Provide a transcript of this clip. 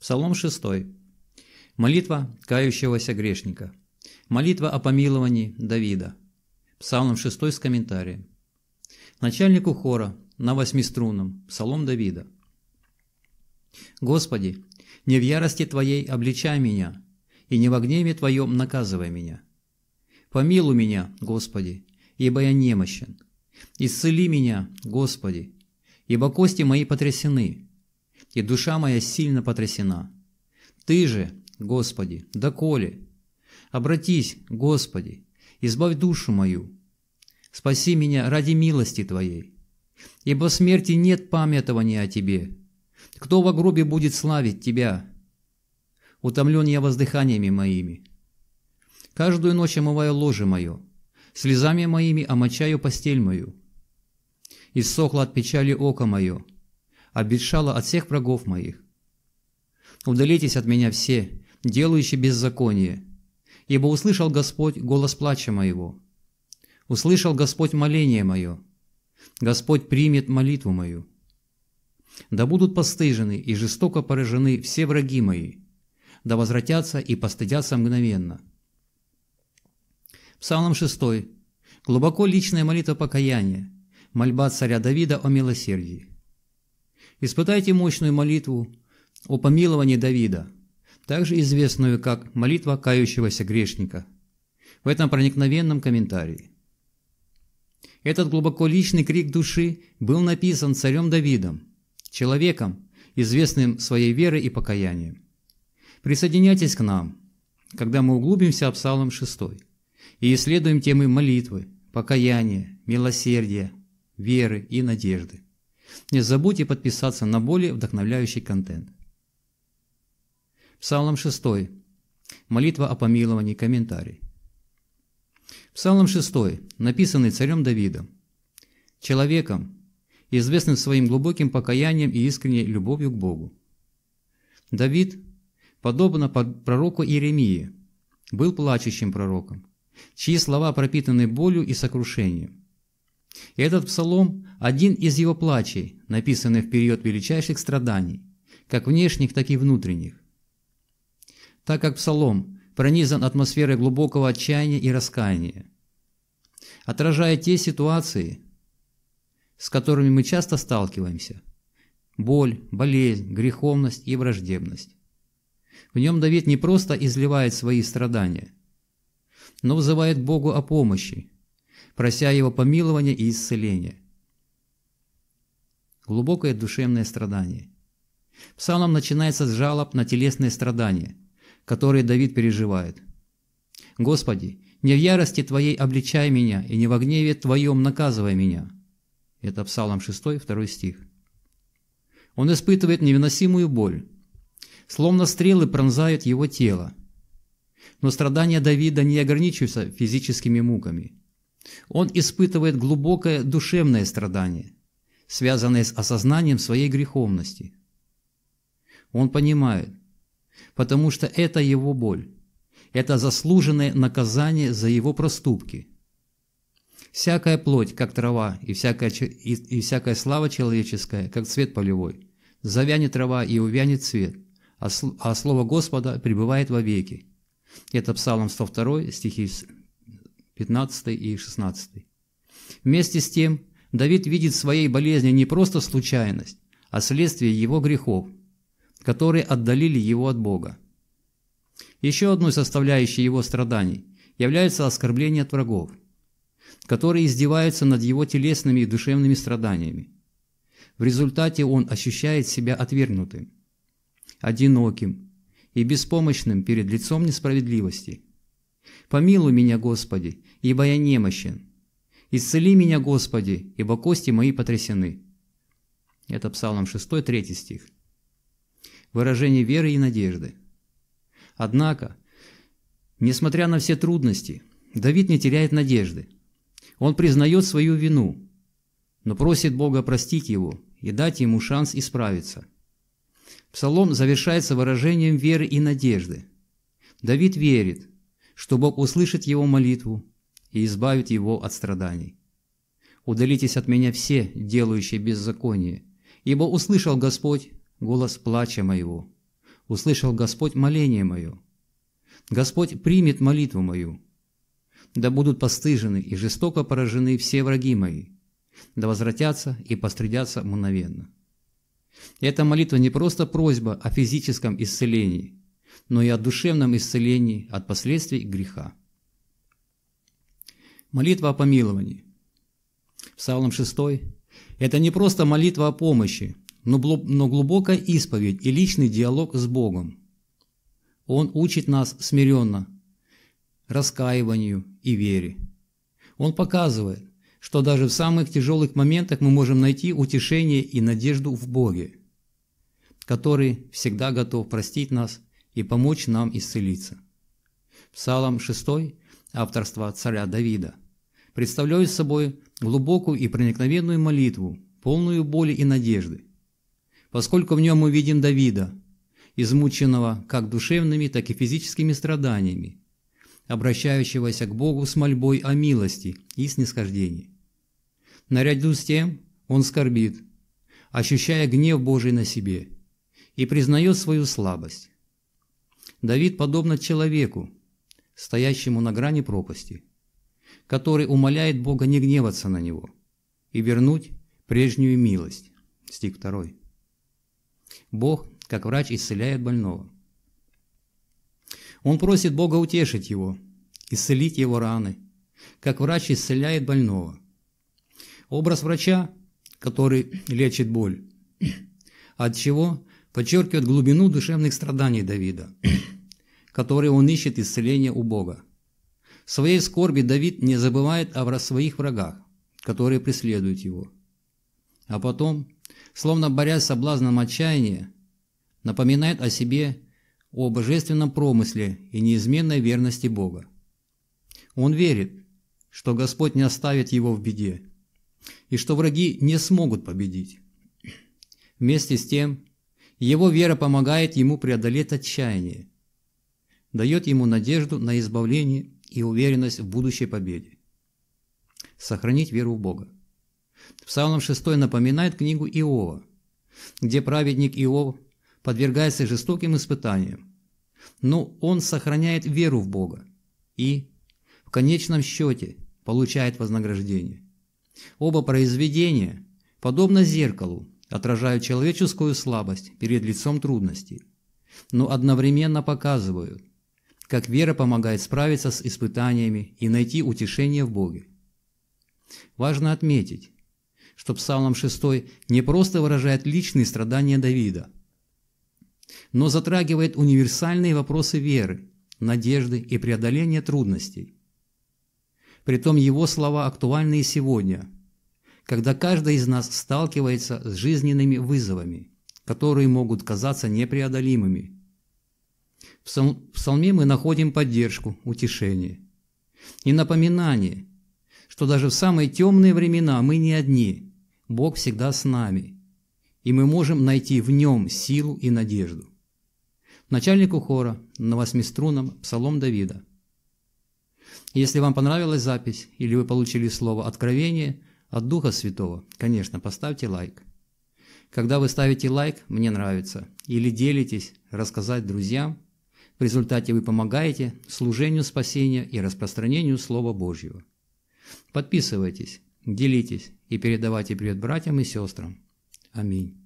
Псалом 6. Молитва кающегося грешника. Молитва о помиловании Давида. Псалом 6 с комментарием. Начальнику хора на восьмиструнном. Псалом Давида. Господи, не в ярости Твоей обличай меня, и не в гневе Твоем наказывай меня. Помилуй меня, Господи, ибо я немощен. Исцели меня, Господи, ибо кости мои потрясены и душа моя сильно потрясена. Ты же, Господи, доколе? Обратись, Господи, избавь душу мою. Спаси меня ради милости Твоей. Ибо смерти нет памятования о Тебе. Кто во гробе будет славить Тебя? Утомлен я воздыханиями моими. Каждую ночь омываю ложе мое, слезами моими омочаю постель мою. Иссохло от печали око мое, обветшала от всех врагов моих. Удалитесь от меня все, делающие беззаконие, ибо услышал Господь голос плача моего. Услышал Господь моление мое. Господь примет молитву мою. Да будут постыжены и жестоко поражены все враги мои, да возвратятся и постыдятся мгновенно. Псалом 6. Глубоко личная молитва покаяния, мольба царя Давида о милосердии. Испытайте мощную молитву о помиловании Давида, также известную как молитва кающегося грешника, в этом проникновенном комментарии. Этот глубоко личный крик души был написан царем Давидом, человеком, известным своей верой и покаянием. Присоединяйтесь к нам, когда мы углубимся в Псалом 6 и исследуем темы молитвы, покаяния, милосердия, веры и надежды. Не забудьте подписаться на более вдохновляющий контент. Псалом 6. Молитва о помиловании. Комментарий. Псалом 6, написанный царем Давидом. Человеком, известным своим глубоким покаянием и искренней любовью к Богу. Давид, подобно пророку Иеремии, был плачущим пророком, чьи слова пропитаны болью и сокрушением этот псалом – один из его плачей, написанный в период величайших страданий, как внешних, так и внутренних. Так как псалом пронизан атмосферой глубокого отчаяния и раскаяния, отражая те ситуации, с которыми мы часто сталкиваемся – боль, болезнь, греховность и враждебность. В нем Давид не просто изливает свои страдания, но вызывает Богу о помощи, прося его помилования и исцеления. Глубокое душевное страдание. Псалом начинается с жалоб на телесные страдания, которые Давид переживает. «Господи, не в ярости Твоей обличай меня, и не в гневе Твоем наказывай меня». Это Псалом 6, 2 стих. Он испытывает невыносимую боль, словно стрелы пронзают его тело. Но страдания Давида не ограничиваются физическими муками он испытывает глубокое душевное страдание, связанное с осознанием своей греховности. Он понимает, потому что это его боль, это заслуженное наказание за его проступки. Всякая плоть, как трава, и всякая, и, и всякая слава человеческая, как цвет полевой. Завянет трава и увянет цвет, а, а слово Господа пребывает вовеки. Это Псалом 102, стихи 15 и 16. Вместе с тем, Давид видит в своей болезни не просто случайность, а следствие его грехов, которые отдалили его от Бога. Еще одной составляющей его страданий является оскорбление от врагов, которые издеваются над его телесными и душевными страданиями. В результате он ощущает себя отвергнутым, одиноким и беспомощным перед лицом несправедливости – Помилуй меня, Господи, ибо я немощен. Исцели меня, Господи, ибо кости мои потрясены. Это Псалом 6, 3 стих. Выражение веры и надежды. Однако, несмотря на все трудности, Давид не теряет надежды. Он признает свою вину, но просит Бога простить его и дать ему шанс исправиться. Псалом завершается выражением веры и надежды. Давид верит, что Бог услышит его молитву и избавит его от страданий. «Удалитесь от меня все, делающие беззаконие, ибо услышал Господь голос плача моего, услышал Господь моление мое. Господь примет молитву мою. Да будут постыжены и жестоко поражены все враги мои, да возвратятся и постыдятся мгновенно». Эта молитва не просто просьба о физическом исцелении – но и о душевном исцелении от последствий греха. Молитва о помиловании. Псалом 6. Это не просто молитва о помощи, но глубокая исповедь и личный диалог с Богом. Он учит нас смиренно, раскаиванию и вере. Он показывает, что даже в самых тяжелых моментах мы можем найти утешение и надежду в Боге, который всегда готов простить нас и помочь нам исцелиться. Псалом 6 авторство царя Давида представляет собой глубокую и проникновенную молитву, полную боли и надежды. Поскольку в нем мы видим Давида, измученного как душевными, так и физическими страданиями, обращающегося к Богу с мольбой о милости и снисхождении. Наряду с тем он скорбит, ощущая гнев Божий на себе, и признает свою слабость. Давид подобно человеку, стоящему на грани пропасти, который умоляет Бога не гневаться на него и вернуть прежнюю милость. Стих 2. Бог, как врач, исцеляет больного. Он просит Бога утешить его, исцелить его раны, как врач исцеляет больного. Образ врача, который лечит боль, от чего подчеркивает глубину душевных страданий Давида, которые он ищет исцеления у Бога. В своей скорби Давид не забывает о своих врагах, которые преследуют его. А потом, словно борясь с соблазном отчаяния, напоминает о себе о божественном промысле и неизменной верности Бога. Он верит, что Господь не оставит его в беде, и что враги не смогут победить. Вместе с тем, его вера помогает ему преодолеть отчаяние, дает ему надежду на избавление и уверенность в будущей победе. Сохранить веру в Бога. Псалом 6 напоминает книгу Иова, где праведник Иов подвергается жестоким испытаниям, но он сохраняет веру в Бога и, в конечном счете, получает вознаграждение. Оба произведения, подобно зеркалу, отражают человеческую слабость перед лицом трудностей, но одновременно показывают, как вера помогает справиться с испытаниями и найти утешение в Боге. Важно отметить, что Псалом 6 не просто выражает личные страдания Давида, но затрагивает универсальные вопросы веры, надежды и преодоления трудностей. Притом его слова актуальны и сегодня – когда каждый из нас сталкивается с жизненными вызовами, которые могут казаться непреодолимыми. В псалме мы находим поддержку, утешение и напоминание, что даже в самые темные времена мы не одни, Бог всегда с нами, и мы можем найти в Нем силу и надежду. Начальнику хора на восьмиструнном псалом Давида. Если вам понравилась запись или вы получили слово «откровение», от Духа Святого, конечно, поставьте лайк. Когда вы ставите лайк «Мне нравится» или делитесь рассказать друзьям, в результате вы помогаете служению спасения и распространению Слова Божьего. Подписывайтесь, делитесь и передавайте привет братьям и сестрам. Аминь.